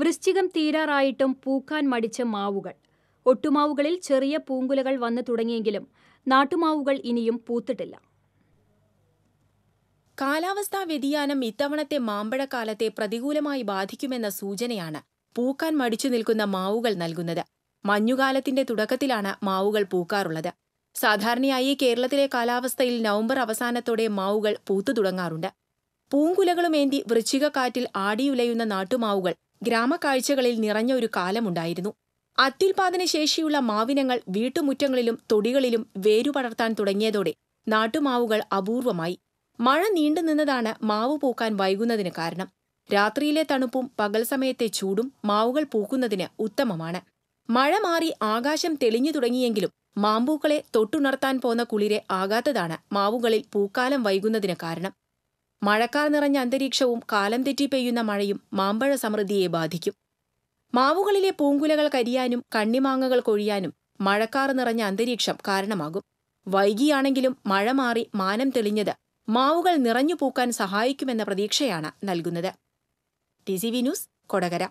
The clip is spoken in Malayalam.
വൃശ്ചികം തീരാറായിട്ടും പൂക്കാൻ മടിച്ച മാവുകൾ ഒട്ടുമാവുകളിൽ ചെറിയ പൂങ്കുലകൾ വന്നു തുടങ്ങിയെങ്കിലും നാട്ടുമാവുകൾ ഇനിയും പൂത്തിട്ടില്ല കാലാവസ്ഥാ വ്യതിയാനം ഇത്തവണത്തെ മാമ്പഴക്കാലത്തെ പ്രതികൂലമായി ബാധിക്കുമെന്ന സൂചനയാണ് പൂക്കാൻ മടിച്ചു നിൽക്കുന്ന മാവുകൾ നൽകുന്നത് മഞ്ഞുകാലത്തിന്റെ തുടക്കത്തിലാണ് മാവുകൾ പൂക്കാറുള്ളത് സാധാരണയായി കേരളത്തിലെ കാലാവസ്ഥയിൽ നവംബർ അവസാനത്തോടെ മാവുകൾ പൂത്തു തുടങ്ങാറുണ്ട് പൂങ്കുലകളുമേന്തി വൃശ്ചികക്കാറ്റിൽ ആടിയുലയുന്ന നാട്ടുമാവുകൾ ഗ്രാമകാഴ്ചകളിൽ നിറഞ്ഞ ഒരു കാലമുണ്ടായിരുന്നു അത്യുൽപാദന ശേഷിയുള്ള മാവിനങ്ങൾ വീട്ടുമുറ്റങ്ങളിലും തൊടികളിലും വേരുപടർത്താൻ തുടങ്ങിയതോടെ നാട്ടുമാവുകൾ അപൂർവമായി മഴ നീണ്ടുനിന്നതാണ് മാവ് പൂക്കാൻ വൈകുന്നതിന് കാരണം രാത്രിയിലെ തണുപ്പും പകൽ സമയത്തെ ചൂടും മാവുകൾ പൂക്കുന്നതിന് ഉത്തമമാണ് മഴ മാറി ആകാശം തെളിഞ്ഞു തുടങ്ങിയെങ്കിലും മാമ്പൂക്കളെ തൊട്ടുണർത്താൻ പോന്ന കുളിരെ ആകാത്തതാണ് മാവുകളിൽ പൂക്കാലം വൈകുന്നതിന് കാരണം മഴക്കാർ നിറഞ്ഞ അന്തരീക്ഷവും കാലം തെറ്റി പെയ്യുന്ന മഴയും മാമ്പഴ സമൃദ്ധിയെ ബാധിക്കും മാവുകളിലെ പൂങ്കുലകൾ കരിയാനും കണ്ണിമാങ്ങകൾ കൊഴിയാനും മഴക്കാർ നിറഞ്ഞ അന്തരീക്ഷം കാരണമാകും വൈകിയാണെങ്കിലും മഴ മാറി മാനം തെളിഞ്ഞത് മാവുകൾ നിറഞ്ഞു പൂക്കാൻ സഹായിക്കുമെന്ന പ്രതീക്ഷയാണ് നൽകുന്നത് T C V news Kodakara